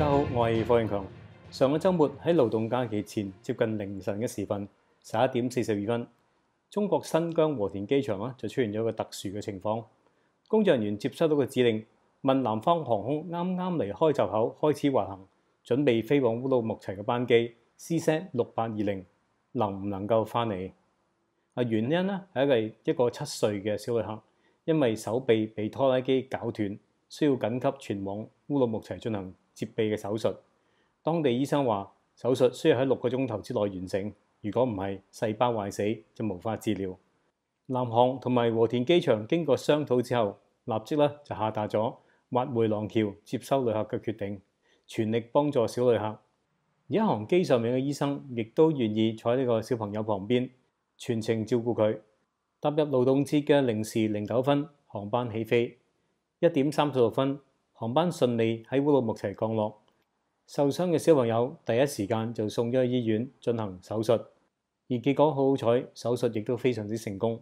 大家好，我系霍永强。上个周末喺劳动假期前接近凌晨嘅时分，十一点四十二分，中国新疆和田机场啊就出现咗个特殊嘅情况。工作人员接收到个指令，问南方航空啱啱离开闸口开始滑行，准备飞往乌鲁木齐嘅班机 CZ 六八二零，能唔能够翻嚟？啊原因呢系一个一个七岁嘅小旅客，因为手臂被拖拉机搞断。需要緊急前往烏魯木齊進行接臂嘅手術。當地醫生話，手術需要喺六個鐘頭之內完成。如果唔係，細胞壞死就無法治療。南航同埋和田機場經過商討之後，立即咧就下達咗挖回廊橋接收旅客嘅決定，全力幫助小旅客。而一航機上面嘅醫生亦都願意坐喺呢個小朋友旁邊全程照顧佢。踏入勞動節嘅零時零九分，航班起飛。一点三十六分，航班顺利喺乌鲁木齐降落。受伤嘅小朋友第一时间就送咗去医院进行手术，而结果好好彩，手术亦都非常之成功。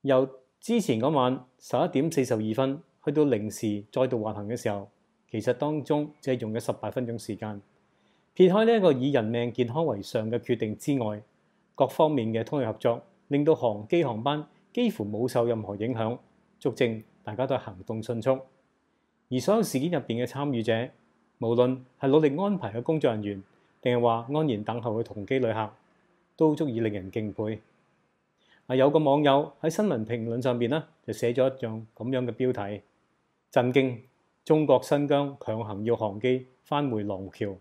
由之前嗰晚十一点四十二分去到零时再度滑行嘅时候，其实当中只系用咗十八分钟时间。撇开呢一个以人命健康为上嘅决定之外，各方面嘅通力合作，令到航机航班几乎冇受任何影响，续证。大家都行動迅速，而所有事件入邊嘅參與者，無論係努力安排嘅工作人員，定係話安然等候嘅同機旅客，都足以令人敬佩。啊，有個網友喺新聞評論上邊咧，就寫咗一樣咁樣嘅標題：震驚中國新疆強行要航機返回廊橋。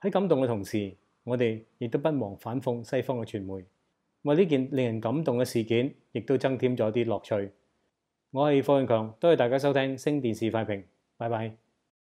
喺感動嘅同時，我哋亦都不忘反諷西方嘅傳媒，為呢件令人感動嘅事件，亦都增添咗啲樂趣。我系霍永强，多谢大家收听星电视快评，拜拜。